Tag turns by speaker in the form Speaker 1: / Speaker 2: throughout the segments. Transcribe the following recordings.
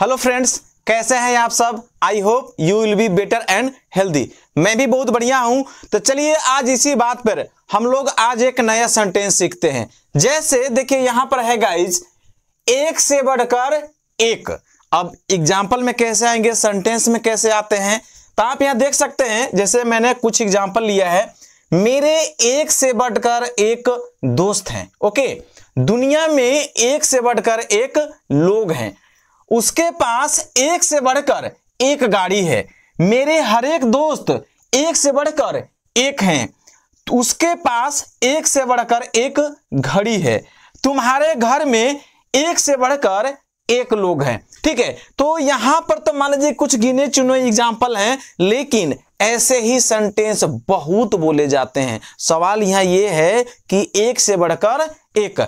Speaker 1: hello friends कैसे हैं आप सब I hope you will be better and healthy मैं भी बहुत बढ़िया हूं तो चलिए आज इसी बात पर हम लोग आज एक नया सेंटेंस सीखते हैं जैसे देखिए यहां पर है गाइज एक से बढ़कर एक अब एग्जाम्पल में कैसे आएंगे सेंटेंस में कैसे आते हैं तो आप यहां देख सकते हैं जैसे मैंने कुछ एग्जाम्पल लिया है मेरे एक से बढ़कर एक दोस्त हैं ओके दुनिया में एक से बढ़कर एक लोग हैं उसके पास एक से बढ़कर एक गाड़ी है मेरे हरेक दोस्त एक से बढ़कर एक हैं उसके पास एक से बढ़कर एक घड़ी है तुम्हारे घर में एक से बढ़कर एक लोग हैं ठीक है तो यहां पर तो मान लीजिए कुछ गिने चुने एग्जाम्पल हैं लेकिन ऐसे ही सेंटेंस बहुत बोले जाते हैं सवाल यहां ये है कि एक से बढ़कर एक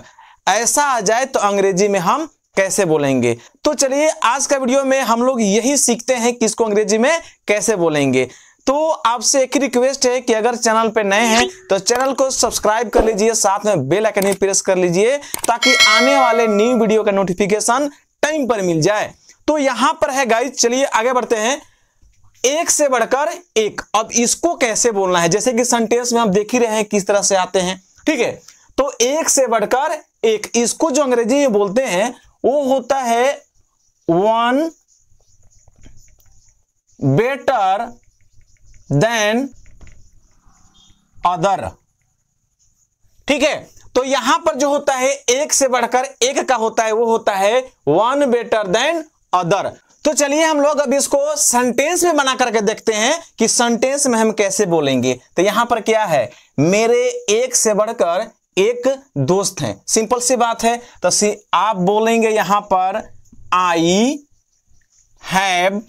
Speaker 1: ऐसा आ जाए तो अंग्रेजी में हम कैसे बोलेंगे तो चलिए आज का वीडियो में हम लोग यही सीखते हैं किसको अंग्रेजी में कैसे बोलेंगे तो आपसे एक ही रिक्वेस्ट है कि अगर चैनल पर नए हैं तो चैनल को सब्सक्राइब कर लीजिए साथ में बेल आइकन भी प्रेस कर लीजिए ताकि आने वाले न्यू वीडियो का नोटिफिकेशन टाइम पर मिल जाए तो यहां पर है गाइस चलिए आगे बढ़ते हैं एक से बढ़कर एक अब इसको कैसे बोलना है जैसे कि सेंटेंस में आप देख ही रहे हैं किस तरह से आते हैं ठीक है तो एक से बढ़कर एक इसको जो अंग्रेजी में बोलते हैं वो होता है वन बेटर देन अदर ठीक है तो यहां पर जो होता है एक से बढ़कर एक का होता है वो होता है वन बेटर देन अदर तो चलिए हम लोग अब इसको सेंटेंस में बना करके देखते हैं कि सेंटेंस में हम कैसे बोलेंगे तो यहां पर क्या है मेरे एक से बढ़कर एक दोस्त हैं सिंपल सी बात है तो सी आप बोलेंगे यहां पर आई हैव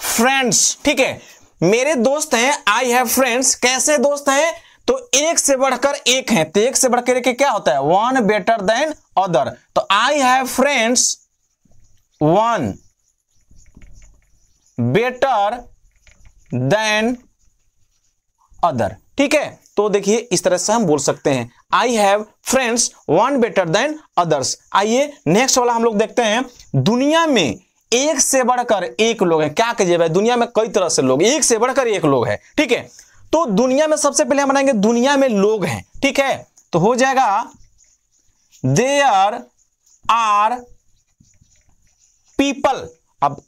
Speaker 1: फ्रेंड्स ठीक है मेरे दोस्त हैं आई हैव फ्रेंड्स कैसे दोस्त हैं तो एक से बढ़कर एक है तो एक से बढ़कर एक क्या होता है वन बेटर देन अदर तो I have friends one better than other ठीक है तो देखिए इस तरह से हम बोल सकते हैं I have friends one better than others आइए नेक्स्ट वाला हम लोग देखते हैं दुनिया में एक से बढ़कर एक लोग हैं क्या कहिए भाई दुनिया में कई तरह से लोग एक से बढ़कर एक लोग हैं ठीक है तो दुनिया में सबसे पहले हम बनाएंगे दुनिया में लोग हैं ठीक है तो हो जाएगा देयर आर पीपल अब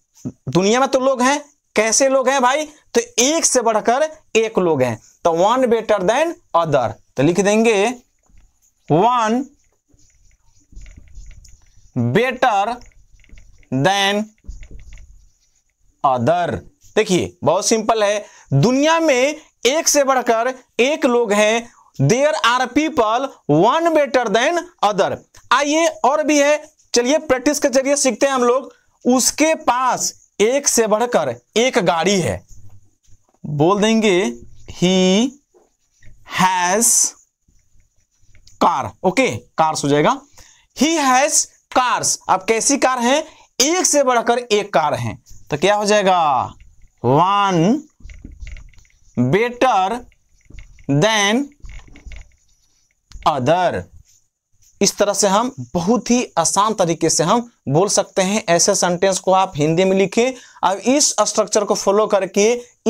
Speaker 1: दुनिया में तो लोग हैं कैसे लोग हैं भाई तो एक से बढ़कर एक लोग हैं तो वन बेटर देन अदर तो लिख देंगे वन बेटर देन अदर देखिए बहुत सिंपल है दुनिया में एक से बढ़कर एक लोग हैं there are people one better than other आइए और भी है चलिए प्रैक्टिस के जरिए सीखते हैं हम लोग उसके पास एक से बढ़कर एक गाड़ी है बोल देंगे he has car okay cars हो जाएगा ही हैज कार्स अब कैसी कार है एक से बढ़कर एक कार है तो क्या हो जाएगा वन बेटर देन अदर इस तरह से हम बहुत ही आसान तरीके से हम बोल सकते हैं ऐसे सेंटेंस को आप हिंदी में लिखें अब इस स्ट्रक्चर को फॉलो करके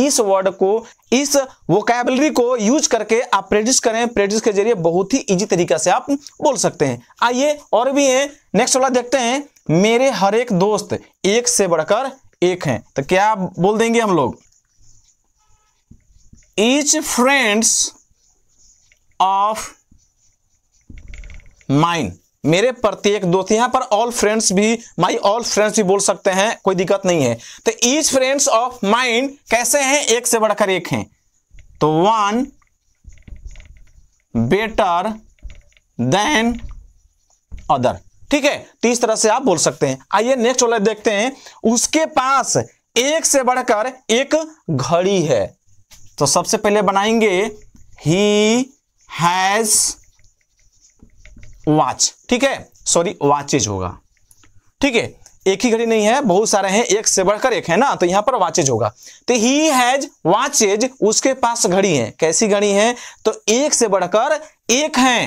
Speaker 1: इस वर्ड को इस वोकैबलरी को यूज करके आप प्रैक्टिस करें प्रैक्टिस के जरिए बहुत ही इजी तरीका से आप बोल सकते हैं आइए और भी हैं नेक्स्ट वाला देखते हैं मेरे हर एक दोस्त एक से बढ़कर एक हैं तो क्या बोल देंगे हम लोग ईच फ्रेंड्स ऑफ माइन मेरे प्रत्येक दोस्त यहां पर ऑल फ्रेंड्स भी माई ऑल फ्रेंड्स भी बोल सकते हैं कोई दिक्कत नहीं है तो ईच फ्रेंड्स ऑफ माइंड कैसे हैं एक से बढ़कर एक हैं तो वन बेटर देन अदर ठीक है तो इस तरह से आप बोल सकते हैं आइए नेक्स्ट वाला देखते हैं उसके पास एक से बढ़कर एक घड़ी है तो सबसे पहले बनाएंगे ही हैज़ वाच ठीक है सॉरी वाचेज होगा ठीक है एक ही घड़ी नहीं है बहुत सारे हैं एक से बढ़कर एक है ना तो यहां पर वाचेज होगा तो ही हैज वाचेज उसके पास घड़ी है कैसी घड़ी है तो एक से बढ़कर एक है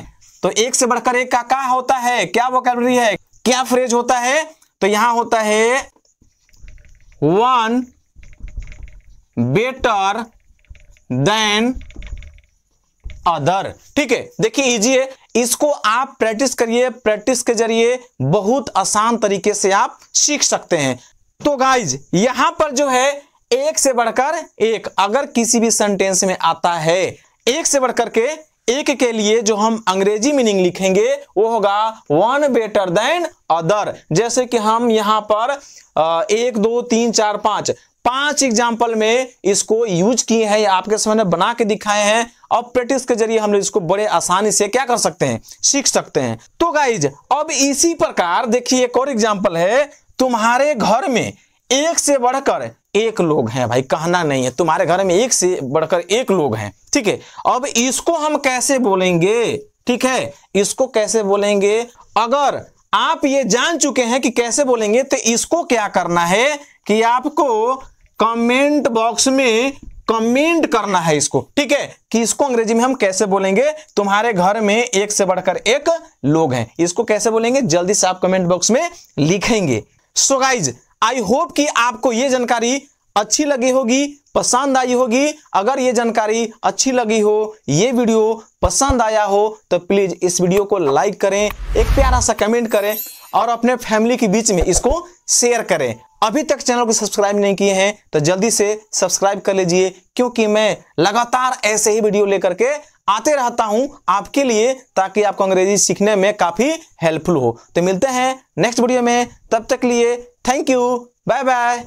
Speaker 1: तो एक से बढ़कर एक का क्या होता है क्या वोकेबलरी है क्या फ्रेज होता है तो यहां होता है वन बेटर देन अदर ठीक है देखिए इजी है इसको आप प्रैक्टिस करिए प्रैक्टिस के जरिए बहुत आसान तरीके से आप सीख सकते हैं तो गाइज यहां पर जो है एक से बढ़कर एक अगर किसी भी सेंटेंस में आता है एक से बढ़कर के एक के लिए जो हम अंग्रेजी मीनिंग लिखेंगे वो होगा वन बेटर देन अदर जैसे कि हम यहां पर एक दो तीन चार पांच पांच एग्जाम्पल में इसको यूज किए हैं या आपके सामने बना के दिखाए हैं और प्रैक्टिस के जरिए हम लोग इसको बड़े आसानी से क्या कर सकते हैं सीख सकते हैं तो गाइज अब इसी प्रकार देखिए एक और एग्जाम्पल है तुम्हारे घर में एक से बढ़कर एक लोग हैं भाई कहना नहीं है तुम्हारे घर में एक से बढ़कर एक लोग हैं ठीक है अब इसको हम कैसे बोलेंगे ठीक है इसको कैसे बोलेंगे अगर आप ये जान चुके हैं कि कैसे बोलेंगे तो इसको क्या करना है कि आपको कमेंट बॉक्स में कमेंट करना है इसको ठीक है कि इसको अंग्रेजी में हम कैसे बोलेंगे तुम्हारे घर में एक से बढ़कर एक लोग हैं इसको कैसे बोलेंगे जल्दी से आप कमेंट बॉक्स में लिखेंगे सो गाइज आई होप कि आपको यह जानकारी अच्छी लगी होगी पसंद आई होगी अगर ये जानकारी अच्छी लगी हो ये वीडियो पसंद आया हो तो प्लीज़ इस वीडियो को लाइक करें एक प्यारा सा कमेंट करें और अपने फैमिली के बीच में इसको शेयर करें अभी तक चैनल को सब्सक्राइब नहीं किए हैं तो जल्दी से सब्सक्राइब कर लीजिए क्योंकि मैं लगातार ऐसे ही वीडियो लेकर के आते रहता हूं आपके लिए ताकि आपको अंग्रेजी सीखने में काफ़ी हेल्पफुल हो तो मिलते हैं नेक्स्ट वीडियो में तब तक लिए थैंक यू बाय बाय